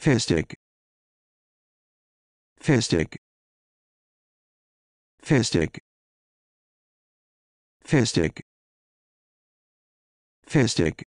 Fistic. Fistic. Fistic. Fistic. Fistic.